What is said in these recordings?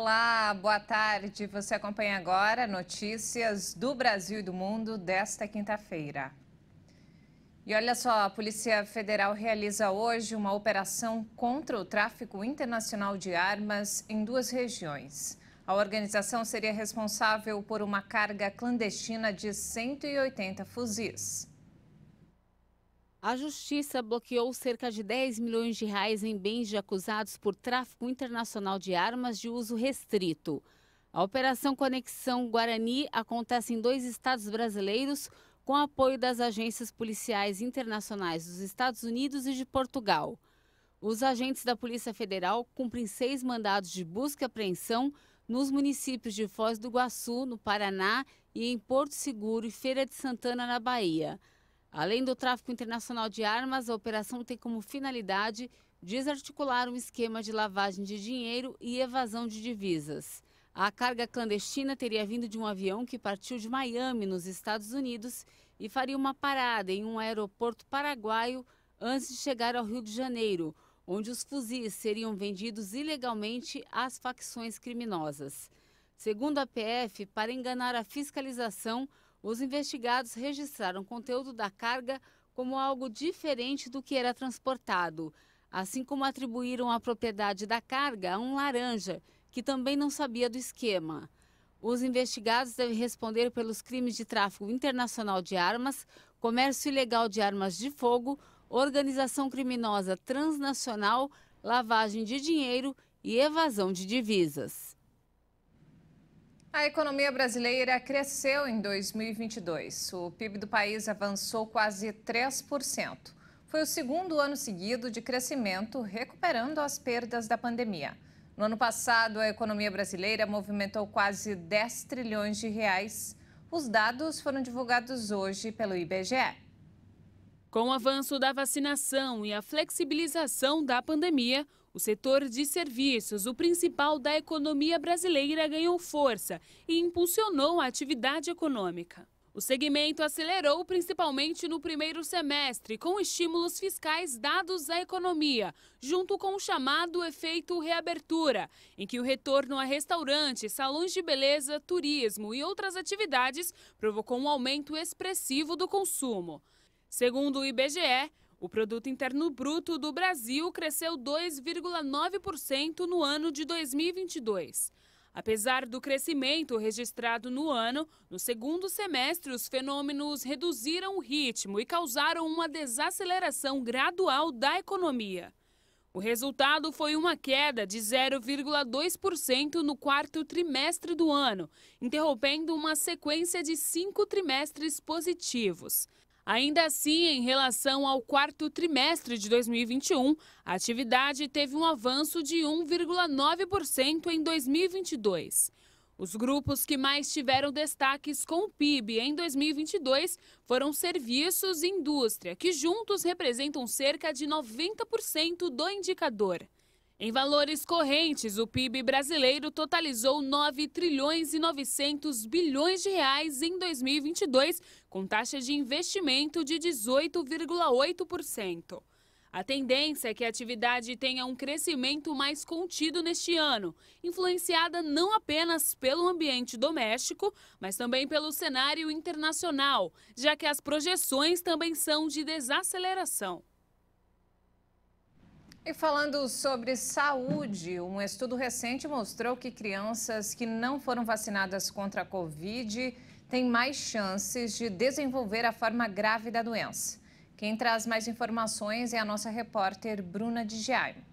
Olá, boa tarde. Você acompanha agora notícias do Brasil e do mundo desta quinta-feira. E olha só, a Polícia Federal realiza hoje uma operação contra o tráfico internacional de armas em duas regiões. A organização seria responsável por uma carga clandestina de 180 fuzis. A justiça bloqueou cerca de 10 milhões de reais em bens de acusados por tráfico internacional de armas de uso restrito. A Operação Conexão Guarani acontece em dois estados brasileiros, com apoio das agências policiais internacionais dos Estados Unidos e de Portugal. Os agentes da Polícia Federal cumprem seis mandados de busca e apreensão nos municípios de Foz do Iguaçu, no Paraná, e em Porto Seguro e Feira de Santana, na Bahia. Além do tráfico internacional de armas, a operação tem como finalidade desarticular um esquema de lavagem de dinheiro e evasão de divisas. A carga clandestina teria vindo de um avião que partiu de Miami, nos Estados Unidos, e faria uma parada em um aeroporto paraguaio antes de chegar ao Rio de Janeiro, onde os fuzis seriam vendidos ilegalmente às facções criminosas. Segundo a PF, para enganar a fiscalização, os investigados registraram conteúdo da carga como algo diferente do que era transportado, assim como atribuíram a propriedade da carga a um laranja, que também não sabia do esquema. Os investigados devem responder pelos crimes de tráfico internacional de armas, comércio ilegal de armas de fogo, organização criminosa transnacional, lavagem de dinheiro e evasão de divisas. A economia brasileira cresceu em 2022. O PIB do país avançou quase 3%. Foi o segundo ano seguido de crescimento, recuperando as perdas da pandemia. No ano passado, a economia brasileira movimentou quase 10 trilhões de reais. Os dados foram divulgados hoje pelo IBGE. Com o avanço da vacinação e a flexibilização da pandemia, o setor de serviços, o principal da economia brasileira, ganhou força e impulsionou a atividade econômica. O segmento acelerou principalmente no primeiro semestre, com estímulos fiscais dados à economia, junto com o chamado efeito reabertura, em que o retorno a restaurantes, salões de beleza, turismo e outras atividades provocou um aumento expressivo do consumo. Segundo o IBGE, o Produto Interno Bruto do Brasil cresceu 2,9% no ano de 2022. Apesar do crescimento registrado no ano, no segundo semestre os fenômenos reduziram o ritmo e causaram uma desaceleração gradual da economia. O resultado foi uma queda de 0,2% no quarto trimestre do ano, interrompendo uma sequência de cinco trimestres positivos. Ainda assim, em relação ao quarto trimestre de 2021, a atividade teve um avanço de 1,9% em 2022. Os grupos que mais tiveram destaques com o PIB em 2022 foram serviços e indústria, que juntos representam cerca de 90% do indicador. Em valores correntes, o PIB brasileiro totalizou 9 trilhões e 900 bilhões de reais em 2022, com taxa de investimento de 18,8%. A tendência é que a atividade tenha um crescimento mais contido neste ano, influenciada não apenas pelo ambiente doméstico, mas também pelo cenário internacional, já que as projeções também são de desaceleração. E falando sobre saúde, um estudo recente mostrou que crianças que não foram vacinadas contra a Covid têm mais chances de desenvolver a forma grave da doença. Quem traz mais informações é a nossa repórter Bruna Digiaio.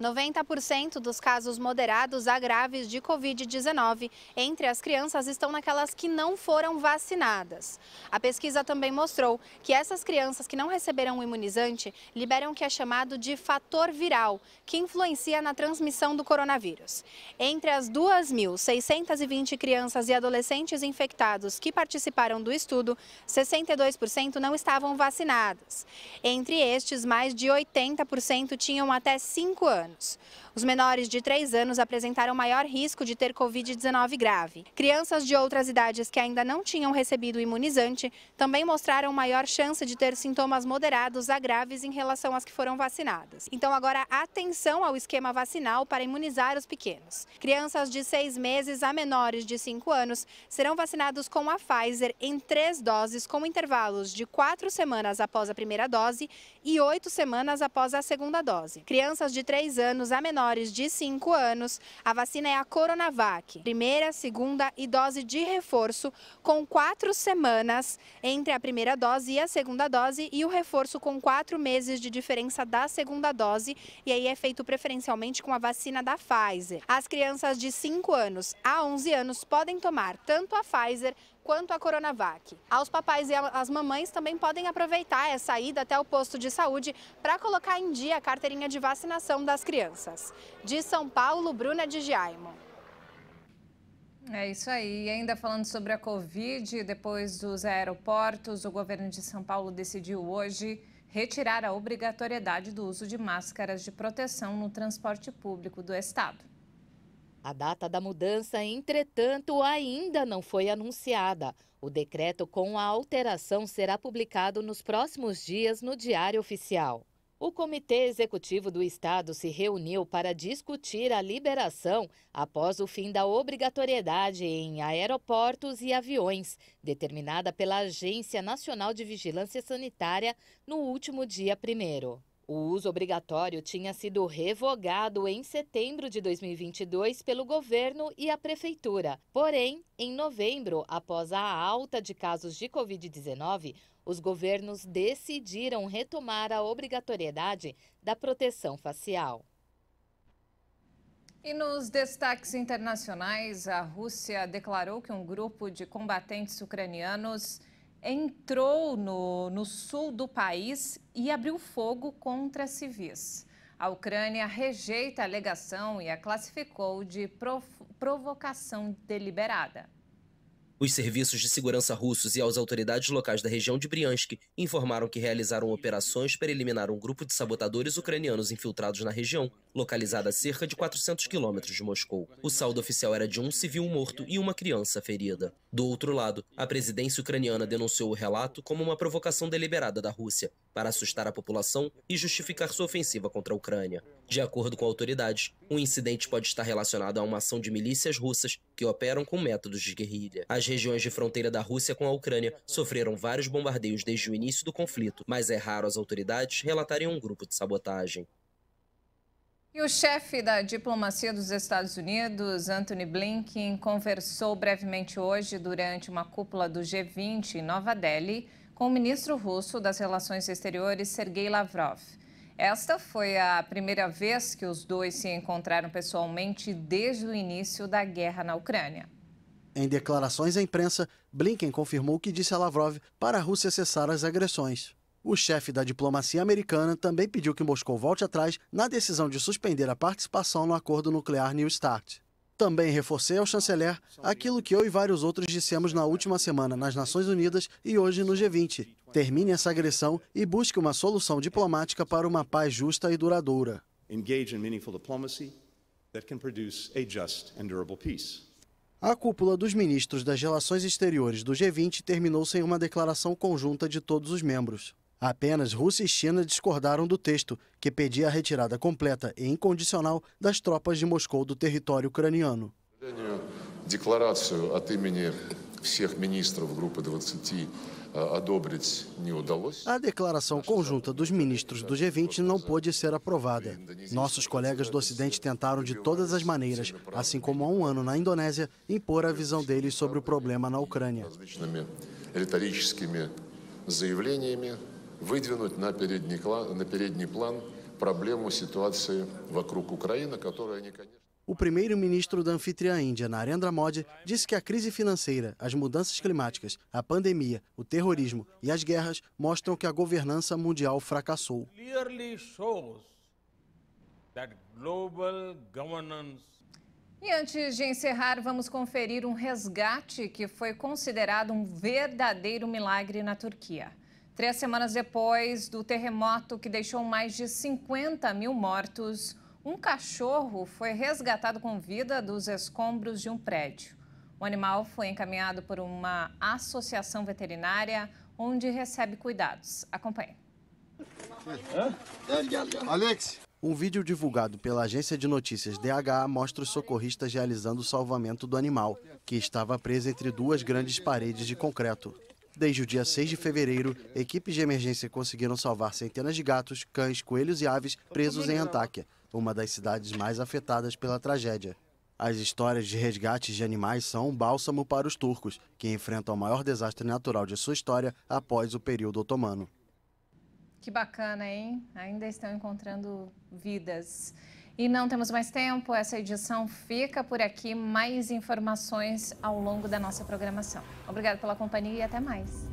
90% dos casos moderados a graves de Covid-19 entre as crianças estão naquelas que não foram vacinadas. A pesquisa também mostrou que essas crianças que não receberam o imunizante liberam o que é chamado de fator viral, que influencia na transmissão do coronavírus. Entre as 2.620 crianças e adolescentes infectados que participaram do estudo, 62% não estavam vacinadas. Entre estes, mais de 80% tinham até 5 anos anos. Os menores de 3 anos apresentaram maior risco de ter Covid-19 grave. Crianças de outras idades que ainda não tinham recebido o imunizante também mostraram maior chance de ter sintomas moderados a graves em relação às que foram vacinadas. Então agora atenção ao esquema vacinal para imunizar os pequenos. Crianças de 6 meses a menores de 5 anos serão vacinados com a Pfizer em três doses com intervalos de 4 semanas após a primeira dose e 8 semanas após a segunda dose. Crianças de 3 anos a menores de 5 anos, a vacina é a Coronavac, primeira, segunda e dose de reforço, com quatro semanas entre a primeira dose e a segunda dose, e o reforço com quatro meses de diferença da segunda dose, e aí é feito preferencialmente com a vacina da Pfizer. As crianças de 5 anos a 11 anos podem tomar tanto a Pfizer quanto à Coronavac. Aos papais e às mamães também podem aproveitar essa ida até o posto de saúde para colocar em dia a carteirinha de vacinação das crianças. De São Paulo, Bruna de Giaimo. É isso aí. E ainda falando sobre a Covid, depois dos aeroportos, o governo de São Paulo decidiu hoje retirar a obrigatoriedade do uso de máscaras de proteção no transporte público do estado. A data da mudança, entretanto, ainda não foi anunciada. O decreto com a alteração será publicado nos próximos dias no Diário Oficial. O Comitê Executivo do Estado se reuniu para discutir a liberação após o fim da obrigatoriedade em aeroportos e aviões, determinada pela Agência Nacional de Vigilância Sanitária no último dia primeiro. O uso obrigatório tinha sido revogado em setembro de 2022 pelo governo e a prefeitura. Porém, em novembro, após a alta de casos de Covid-19, os governos decidiram retomar a obrigatoriedade da proteção facial. E nos destaques internacionais, a Rússia declarou que um grupo de combatentes ucranianos entrou no, no sul do país e abriu fogo contra civis. A Ucrânia rejeita a alegação e a classificou de prov provocação deliberada. Os serviços de segurança russos e as autoridades locais da região de Briansk informaram que realizaram operações para eliminar um grupo de sabotadores ucranianos infiltrados na região localizada a cerca de 400 quilômetros de Moscou. O saldo oficial era de um civil morto e uma criança ferida. Do outro lado, a presidência ucraniana denunciou o relato como uma provocação deliberada da Rússia para assustar a população e justificar sua ofensiva contra a Ucrânia. De acordo com autoridades, o um incidente pode estar relacionado a uma ação de milícias russas que operam com métodos de guerrilha. As regiões de fronteira da Rússia com a Ucrânia sofreram vários bombardeios desde o início do conflito, mas é raro as autoridades relatarem um grupo de sabotagem. E o chefe da diplomacia dos Estados Unidos, Anthony Blinken, conversou brevemente hoje durante uma cúpula do G20 em Nova Delhi com o ministro russo das Relações Exteriores, Sergei Lavrov. Esta foi a primeira vez que os dois se encontraram pessoalmente desde o início da guerra na Ucrânia. Em declarações à imprensa, Blinken confirmou que disse a Lavrov para a Rússia cessar as agressões. O chefe da diplomacia americana também pediu que Moscou volte atrás na decisão de suspender a participação no acordo nuclear New START. Também reforcei ao chanceler aquilo que eu e vários outros dissemos na última semana nas Nações Unidas e hoje no G20. Termine essa agressão e busque uma solução diplomática para uma paz justa e duradoura. A cúpula dos ministros das Relações Exteriores do G20 terminou sem uma declaração conjunta de todos os membros. Apenas Rússia e China discordaram do texto, que pedia a retirada completa e incondicional das tropas de Moscou do território ucraniano. Э, a declaração conjunta dos ministros do G20 não pôde ser aprovada. Nossos colegas do Ocidente tentaram de todas as maneiras, assim como há um ano na Indonésia, impor a visão deles sobre o problema na Ucrânia выдвинуть на передний, на передний план проблему ситуации вокруг Украины, которая они, конечно... O primeiro-ministro da anfitriã Índia, Narendra Modi, disse que a crise financeira, as mudanças climáticas, a pandemia, o terrorismo e as guerras mostram que a governança mundial fracassou. E antes de encerrar, vamos conferir um resgate que foi considerado um verdadeiro milagre na Turquia. Três semanas depois do terremoto que deixou mais de 50 mil mortos, um cachorro foi resgatado com vida dos escombros de um prédio. O animal foi encaminhado por uma associação veterinária onde recebe cuidados. Acompanhe. Alex. Um vídeo divulgado pela agência de notícias DH mostra os socorristas realizando o salvamento do animal, que estava preso entre duas grandes paredes de concreto. Desde o dia 6 de fevereiro, equipes de emergência conseguiram salvar centenas de gatos, cães, coelhos e aves presos em Antáquia, uma das cidades mais afetadas pela tragédia. As histórias de resgates de animais são um bálsamo para os turcos, que enfrentam o maior desastre natural de sua história após o período otomano. Que bacana, hein? Ainda estão encontrando vidas. E não temos mais tempo, essa edição fica por aqui. Mais informações ao longo da nossa programação. Obrigada pela companhia e até mais.